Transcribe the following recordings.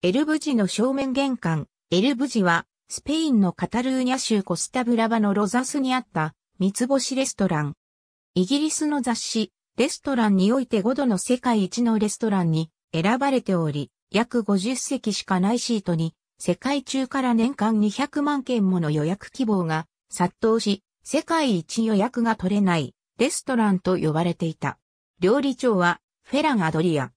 エルブジの正面玄関、エルブジは、スペインのカタルーニャ州コスタブラバのロザスにあった、三つ星レストラン。イギリスの雑誌、レストランにおいて5度の世界一のレストランに選ばれており、約50席しかないシートに、世界中から年間200万件もの予約希望が殺到し、世界一予約が取れないレストランと呼ばれていた。料理長はフェラン・アドリア。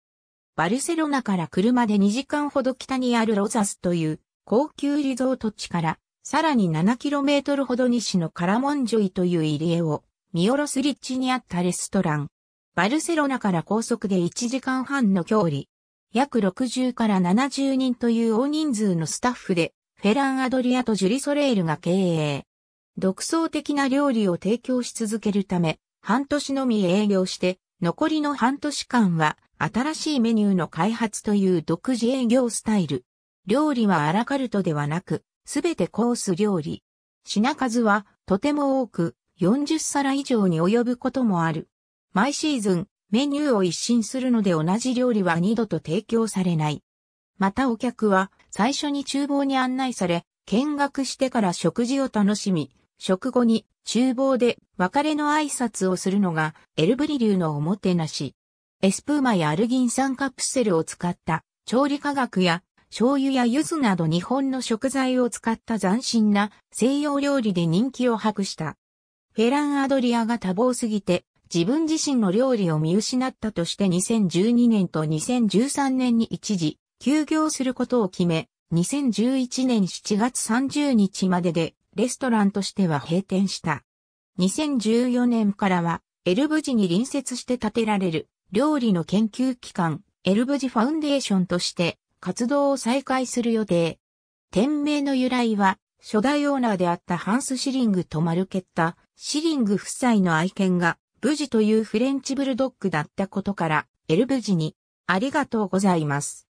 バルセロナから車で2時間ほど北にあるロザスという高級リゾート地から、さらに 7km ほど西のカラモンジョイという入り江を見下ろす立地にあったレストラン。バルセロナから高速で1時間半の距離。約60から70人という大人数のスタッフで、フェラン・アドリアとジュリ・ソレールが経営。独創的な料理を提供し続けるため、半年のみ営業して、残りの半年間は新しいメニューの開発という独自営業スタイル。料理はアラカルトではなく、すべてコース料理。品数はとても多く、40皿以上に及ぶこともある。毎シーズン、メニューを一新するので同じ料理は二度と提供されない。またお客は最初に厨房に案内され、見学してから食事を楽しみ、食後に厨房で別れの挨拶をするのがエルブリ流のおもてなし。エスプーマやアルギン酸カプセルを使った調理科学や醤油や柚子など日本の食材を使った斬新な西洋料理で人気を博した。フェラン・アドリアが多忙すぎて自分自身の料理を見失ったとして2012年と2013年に一時休業することを決め、2011年7月30日まででレストランとしては閉店した。2014年からはエルブジに隣接して建てられる料理の研究機関、エルブジファウンデーションとして活動を再開する予定。店名の由来は、初代オーナーであったハンス・シリングとマルケッタ、シリング夫妻の愛犬が、無事というフレンチブルドッグだったことから、エルブジに、ありがとうございます。